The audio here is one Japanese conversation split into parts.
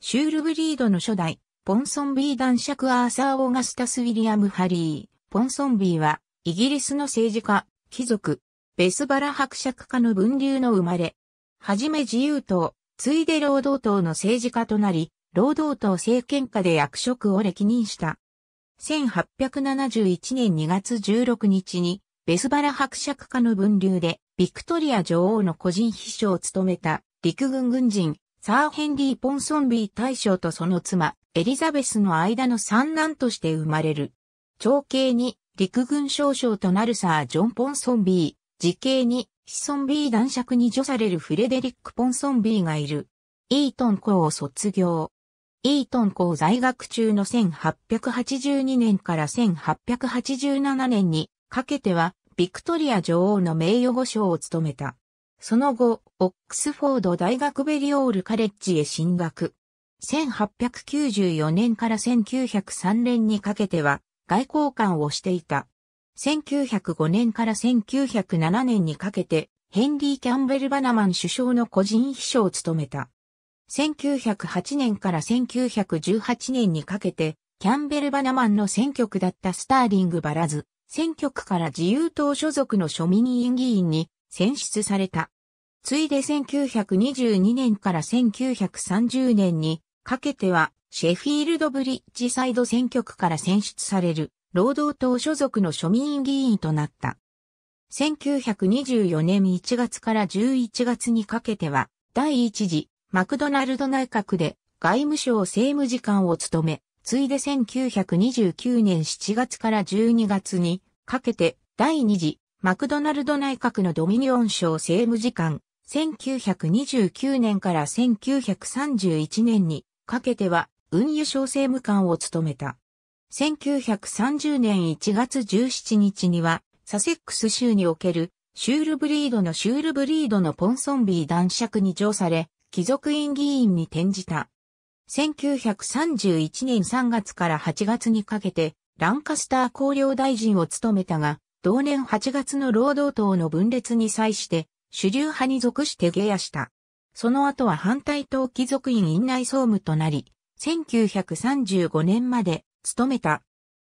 シュールブリードの初代、ポンソンビー男爵アーサー・オーガスタス・ウィリアム・ハリー。ポンソンビーは、イギリスの政治家、貴族、ベスバラ伯爵家の分流の生まれ。はじめ自由党、ついで労働党の政治家となり、労働党政権下で役職を歴任した。1871年2月16日に、ベスバラ伯爵家の分流で、ビクトリア女王の個人秘書を務めた陸軍軍人、サー・ヘンリー・ポンソンビー大将とその妻、エリザベスの間の三男として生まれる。長兄に陸軍少将となるサー・ジョン・ポンソンビー、時兄に子孫ビー男爵に除されるフレデリック・ポンソンビーがいる。イートン校を卒業。イートン校在学中の1882年から1887年にかけては、ビクトリア女王の名誉保賞を務めた。その後、オックスフォード大学ベリオールカレッジへ進学。1894年から1903年にかけては外交官をしていた。1905年から1907年にかけてヘンリー・キャンベル・バナマン首相の個人秘書を務めた。1908年から1918年にかけてキャンベル・バナマンの選挙区だったスターリング・バラズ、選挙区から自由党所属の庶民委員議員に選出された。ついで1922年から1930年にかけてはシェフィールドブリッジサイド選挙区から選出される労働党所属の庶民議員となった。1924年1月から11月にかけては第一次マクドナルド内閣で外務省政務次官を務め、ついで1929年7月から12月にかけて第二次マクドナルド内閣のドミニオン省政務次官、1929年から1931年にかけては運輸省政務官を務めた。1930年1月17日には、サセックス州におけるシュールブリードのシュールブリードのポンソンビー男爵に乗され、貴族院議員に転じた。1931年3月から8月にかけて、ランカスター公領大臣を務めたが、同年8月の労働党の分裂に際して、主流派に属して下野した。その後は反対党貴族院院内総務となり、1935年まで務めた。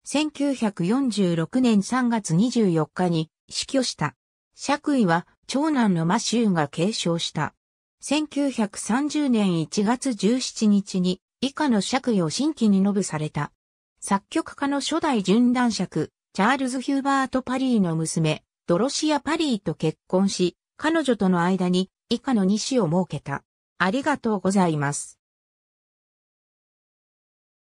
1946年3月24日に死去した。爵位は長男のマシューが継承した。1930年1月17日に以下の爵位を新規にノブされた。作曲家の初代準男爵、チャールズ・ヒューバート・パリーの娘、ドロシア・パリーと結婚し、彼女との間に以下の2子を設けた。ありがとうございます。